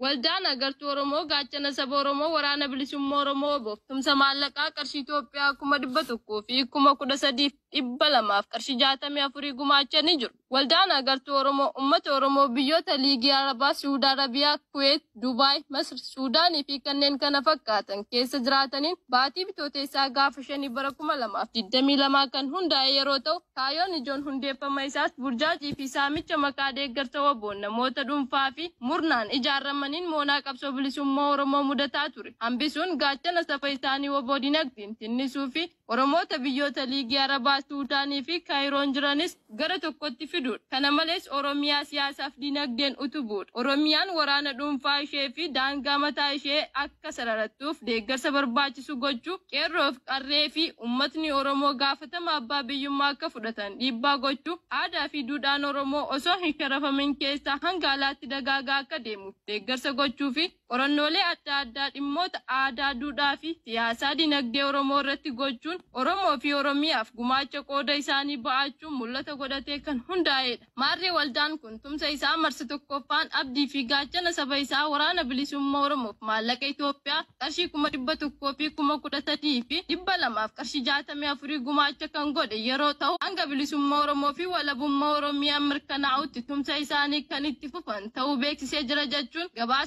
Waldaan agartuu Oromoo gaachana saba Oromoo waraana bilisummaa Oromoo oboftumsa maallaqaa qarshii Itoophiyaa kuma dhibba tokkoo fi kuma kudha sadif dhibba lamaaf qarshii jaatamii afurii gumaachaa ni jiru. Waldaan agartuu Oromoo uummata Oromoo. biyyoota liigii arabaa suud arabiyaa kuweet dubaay masr suudaanii fi kanneen kana fakkaatan keessa jiraataniin baatii bitooteessaa gaafa shani bara kuma lamaaf digdamii lama kan hundaa'e yeroo ta'u kaayoon ijoon hundeeffama isaas burjaajii fi saamicha maqaa deeggarsa woboon namoota dhuunfaa fi murnaan ijaaramaniin moonaa qabsoo bilisummaa oromoo mudataa ture hambisuun gaachana safa isaanii woboo dinagdiin tinnisuu fi Oromoota biyyoota liigii Arabaa Suudaanii fi kairoon jiranis gara tokkotti fiduudha. Kana malees Oromiyaa siyaasaa seenaaf dinagdeen utubuudha. Oromiyaan waraana dhuunfaa ishee fi daangaa mataa ishee akka sararattuuf deeggarsa barbaachisu gochuu qeerroof qarree fi uummatni Oromoo gaafatama abbaa biyyummaa akka fudhatan dhiibbaa gochuu aadaa fi duudhaan Oromoo osoo hin sharafamin keessaa hanga alaatti dagaagaa akka deemu deeggarsa gochuu fi Qorannoolee adda addaa dhimmoota aadaa, duudhaa fi siyaasaa dinagdee Oromoo irratti gochuun Oromoo fi Oromiyaaf gumaacha qooda isaanii ba'achuun mul'ata godhatee kan hundaa'edha. Maarree waldaan kun tumsa isaa marsa tokkooffaan abdii fi gaachana saba isaa waraana bilisummaa Oromoof maallaqa Itoophiyaa qarshii kuma dhibba tokkoo fi kuma kudha sadii fi dhibba lamaaf qarshii jaatamii afurii gumaacha kan godhe yeroo ta'u hanga bilisummaa Oromoo fi walabummaa Oromiyaa mirkanaa'utti tumsa isaanii kan itti fufan ta'uu beeksisee jira jechuun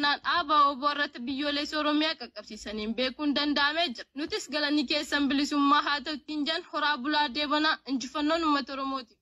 aanaan aabaa obboorratti biyyoolessi oromiyaa qaqqabsiisaniin beekuun danda'amee jira nutis galanii keessan bilisummaa haa ta'u ittiin jedhan horaa bulaa deebanaa injifannoon uummata oromooti.